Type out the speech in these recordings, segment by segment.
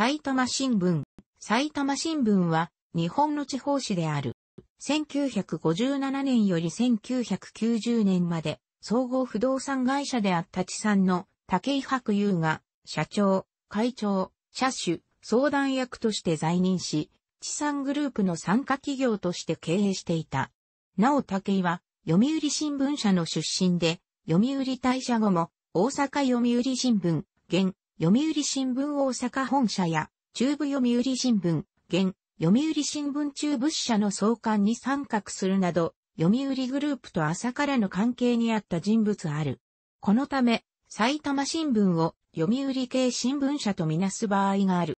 埼玉新聞。埼玉新聞は日本の地方紙である。1957年より1990年まで総合不動産会社であった地産の竹井白優が社長、会長、社主、相談役として在任し、地産グループの参加企業として経営していた。なお竹井は読売新聞社の出身で、読売退社後も大阪読売新聞、現読売新聞大阪本社や、中部読売新聞、現、読売新聞中部社の創刊に参画するなど、読売グループと朝からの関係にあった人物ある。このため、埼玉新聞を読売系新聞社とみなす場合がある。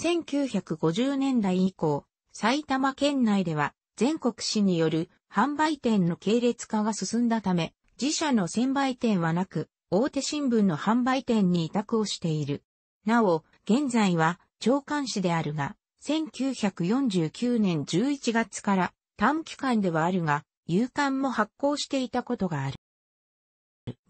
1950年代以降、埼玉県内では全国市による販売店の系列化が進んだため、自社の専売店はなく、大手新聞の販売店に委託をしている。なお、現在は長官誌であるが、1949年11月から短期間ではあるが、夕刊も発行していたことがある。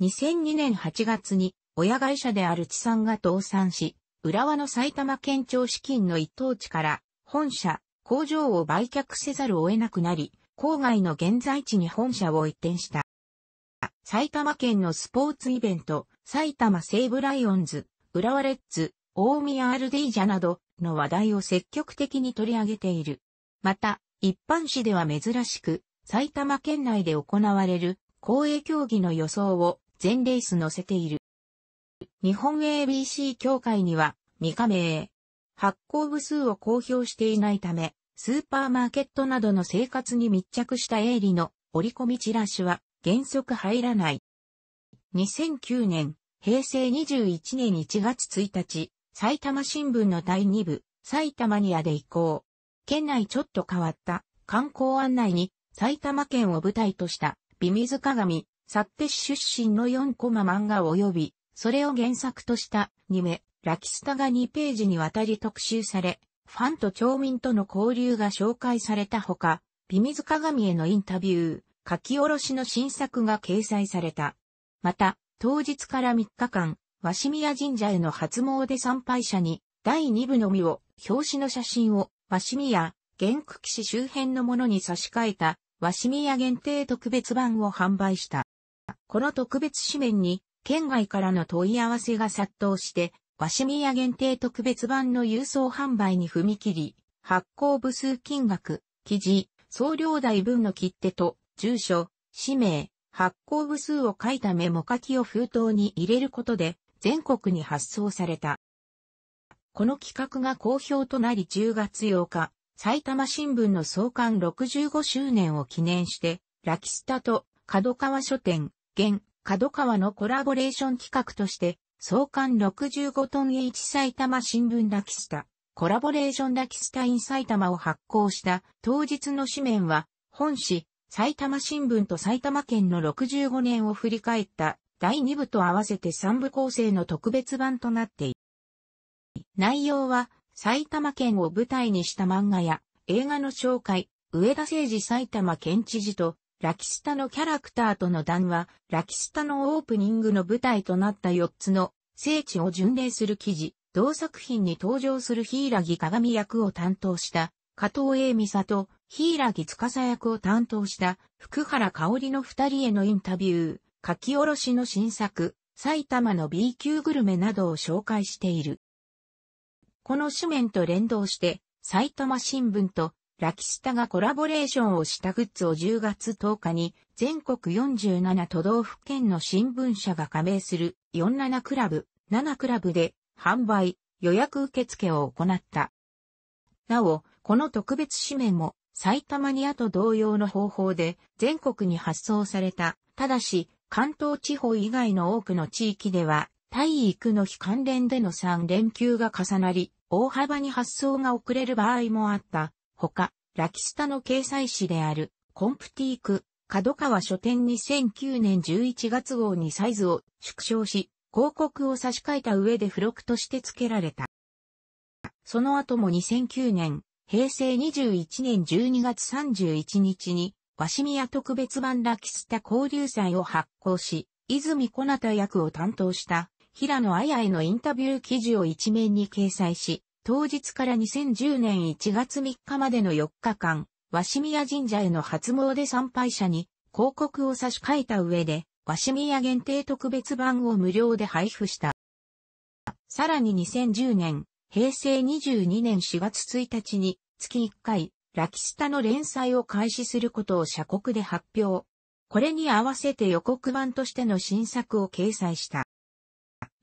2002年8月に親会社である地産が倒産し、浦和の埼玉県庁資金の一等地から本社、工場を売却せざるを得なくなり、郊外の現在地に本社を移転した。埼玉県のスポーツイベント、埼玉西武ライオンズ、浦和レッズ、大宮アルディージャなどの話題を積極的に取り上げている。また、一般紙では珍しく、埼玉県内で行われる公営競技の予想を全レース載せている。日本 ABC 協会には未加盟、発行部数を公表していないため、スーパーマーケットなどの生活に密着した営利の折り込みチラシは原則入らない。2009年、平成21年1月1日、埼玉新聞の第2部、埼玉ニアで移行。県内ちょっと変わった観光案内に埼玉県を舞台とした美水鏡、サッテ市出身の4コマ漫画及び、それを原作とした2目、ラキスタが2ページにわたり特集され、ファンと町民との交流が紹介されたほか、美水鏡へのインタビュー、書き下ろしの新作が掲載された。また、当日から3日間、鷲宮神社への初詣参拝者に、第2部のみを、表紙の写真を、鷲宮、玄久騎士周辺のものに差し替えた、鷲宮限定特別版を販売した。この特別紙面に、県外からの問い合わせが殺到して、鷲宮限定特別版の郵送販売に踏み切り、発行部数金額、記事、送料代分の切手と住所、氏名、発行部数を書いたメモ書きを封筒に入れることで、全国に発送された。この企画が好評となり10月8日、埼玉新聞の創刊65周年を記念して、ラキスタと角川書店、現角川のコラボレーション企画として、創刊65トン H 埼玉新聞ラキスタ、コラボレーションラキスタイン埼玉を発行した当日の紙面は、本紙、埼玉新聞と埼玉県の65年を振り返った第2部と合わせて3部構成の特別版となっている。内容は埼玉県を舞台にした漫画や映画の紹介、上田誠二埼玉県知事とラキスタのキャラクターとの談話、ラキスタのオープニングの舞台となった4つの聖地を巡礼する記事、同作品に登場するヒイラギ鏡役を担当した加藤栄美里、柊司役を担当した福原香織の二人へのインタビュー、書き下ろしの新作、埼玉の B 級グルメなどを紹介している。この紙面と連動して、埼玉新聞とラキスタがコラボレーションをしたグッズを10月10日に全国47都道府県の新聞社が加盟する47クラブ、7クラブで販売、予約受付を行った。なお、この特別紙面も埼玉にあと同様の方法で全国に発送された。ただし、関東地方以外の多くの地域では、体育の日関連での3連休が重なり、大幅に発送が遅れる場合もあった。ほか、ラキスタの掲載誌である、コンプティーク、角川書店に2009年11月号にサイズを縮小し、広告を差し替えた上で付録として付けられた。その後も2009年平成21年12月31日に、鷲宮特別版ラキスタ交流祭を発行し、泉小た役を担当した平野綾へのインタビュー記事を一面に掲載し、当日から2010年1月3日までの4日間、鷲宮神社への初詣参拝者に広告を差し替えた上で、鷲宮限定特別版を無料で配布した。さらに2010年平成22年4月1日に月1回、ラキスタの連載を開始することを社国で発表。これに合わせて予告版としての新作を掲載した。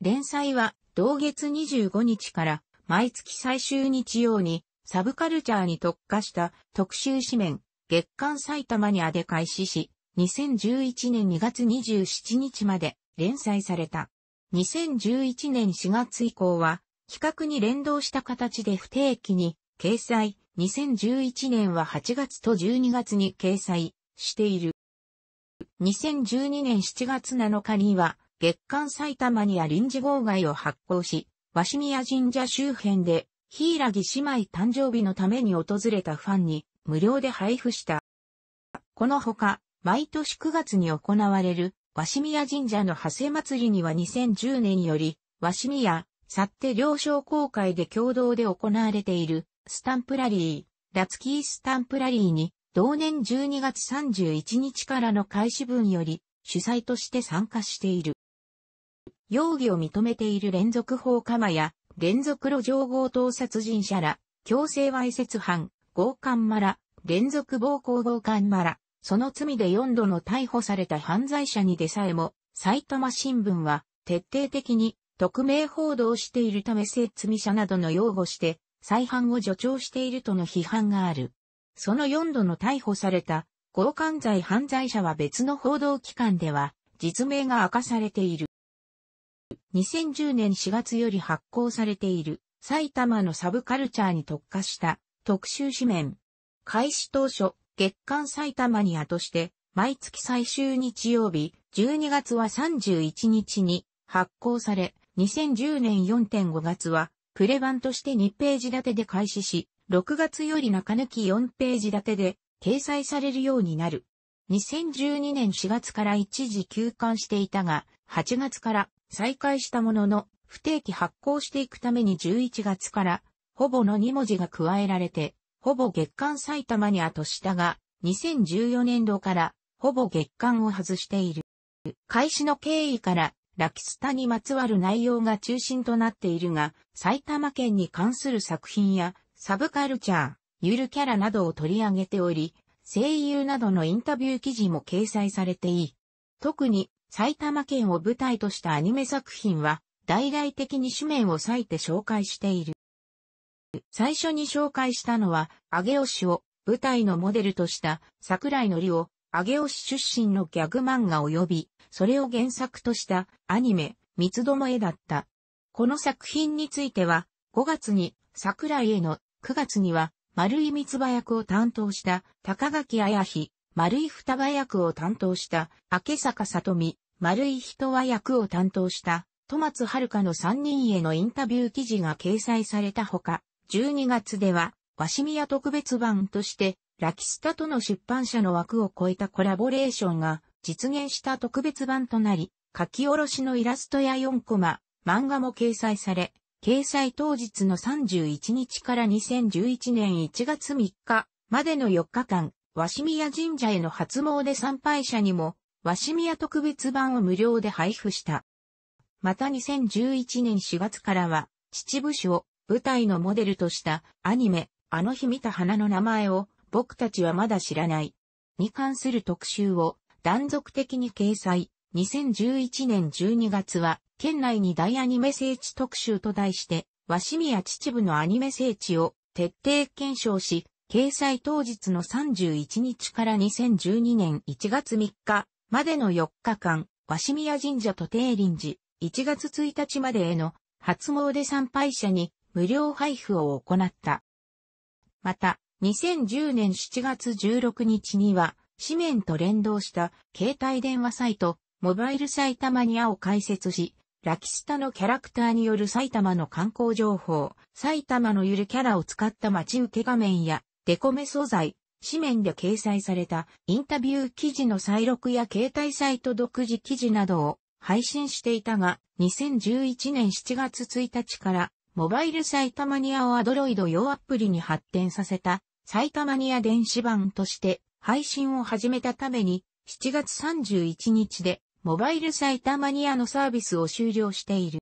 連載は同月25日から毎月最終日曜にサブカルチャーに特化した特集紙面月刊埼玉にあで開始し、2011年2月27日まで連載された。2011年4月以降は比較に連動した形で不定期に掲載、2011年は8月と12月に掲載している。2012年7月7日には、月刊埼玉にり臨時号外を発行し、鷲宮神社周辺で、柊姉妹誕生日のために訪れたファンに無料で配布した。このほか、毎年9月に行われる、鷲宮神社の長谷祭りには2010年より、鷲宮、去って了承公開で共同で行われている、スタンプラリー、ラツキースタンプラリーに、同年12月31日からの開始分より、主催として参加している。容疑を認めている連続放火魔や、連続路上強盗殺人者ら、強制わいせつ犯、強姦魔ら、連続暴行強姦魔ら、その罪で4度の逮捕された犯罪者にでさえも、埼玉新聞は、徹底的に匿名報道しているため性罪者などの擁護して、再犯を助長しているとの批判がある。その4度の逮捕された、強姦罪犯罪者は別の報道機関では、実名が明かされている。2010年4月より発行されている、埼玉のサブカルチャーに特化した、特集紙面。開始当初、月刊埼玉に後して、毎月最終日曜日、12月は31日に発行され、2010年4.5月は、プレ版として2ページ立てで開始し、6月より中抜き4ページ立てで掲載されるようになる。2012年4月から一時休刊していたが、8月から再開したものの、不定期発行していくために11月から、ほぼの2文字が加えられて、ほぼ月間埼玉に後したが、2014年度から、ほぼ月間を外している。開始の経緯から、ラキスタにまつわる内容が中心となっているが、埼玉県に関する作品や、サブカルチャー、ゆるキャラなどを取り上げており、声優などのインタビュー記事も掲載されていい。特に、埼玉県を舞台としたアニメ作品は、大々的に紙面を割いて紹介している。最初に紹介したのは、上尾しを舞台のモデルとした桜井のりを上尾市出身のギャグ漫画及び、それを原作としたアニメ、三つどもえだった。この作品については、5月に桜井への、9月には丸井三つ葉役を担当した高垣綾日、丸井双葉役を担当した明坂里美、丸井人和役を担当した戸松遥の3人へのインタビュー記事が掲載されたほか、12月では、鷲宮特別版として、ラキスタとの出版社の枠を超えたコラボレーションが実現した特別版となり、書き下ろしのイラストや4コマ、漫画も掲載され、掲載当日の31日から2011年1月3日までの4日間、鷲宮神社への初詣参拝者にも、鷲宮特別版を無料で配布した。また2011年4月からは、秩父市を舞台のモデルとしたアニメ、あの日見た花の名前を僕たちはまだ知らない。に関する特集を断続的に掲載。2011年12月は、県内に大アニメ聖地特集と題して、鷲宮秩父のアニメ聖地を徹底検証し、掲載当日の31日から2012年1月3日までの4日間、鷲宮神社と定林寺、1月1日までへの初詣参拝者に無料配布を行った。また、2010年7月16日には、紙面と連動した携帯電話サイト、モバイル埼玉ニアを開設し、ラキスタのキャラクターによる埼玉の観光情報、埼玉のゆるキャラを使った待ち受け画面や、デコメ素材、紙面で掲載されたインタビュー記事の再録や携帯サイト独自記事などを配信していたが、2011年7月1日からモバイルサイタマニアをアドロイド用アプリに発展させた、サイタマニア電子版として配信を始めたために、7月31日で、モバイルサイタマニアのサービスを終了している。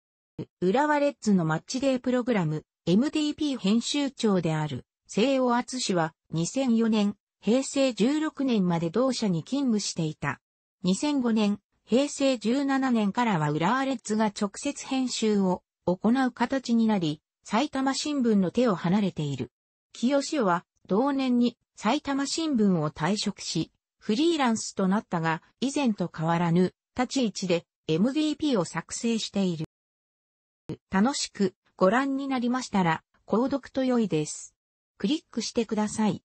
浦和レッズのマッチデープログラム、MDP 編集長である、西尾厚氏は、2004年、平成16年まで同社に勤務していた。2005年、平成17年からは浦和レッズが直接編集を行う形になり、埼玉新聞の手を離れている。清志は同年に埼玉新聞を退職し、フリーランスとなったが、以前と変わらぬ立ち位置で MVP を作成している。楽しくご覧になりましたら、購読と良いです。クリックしてください。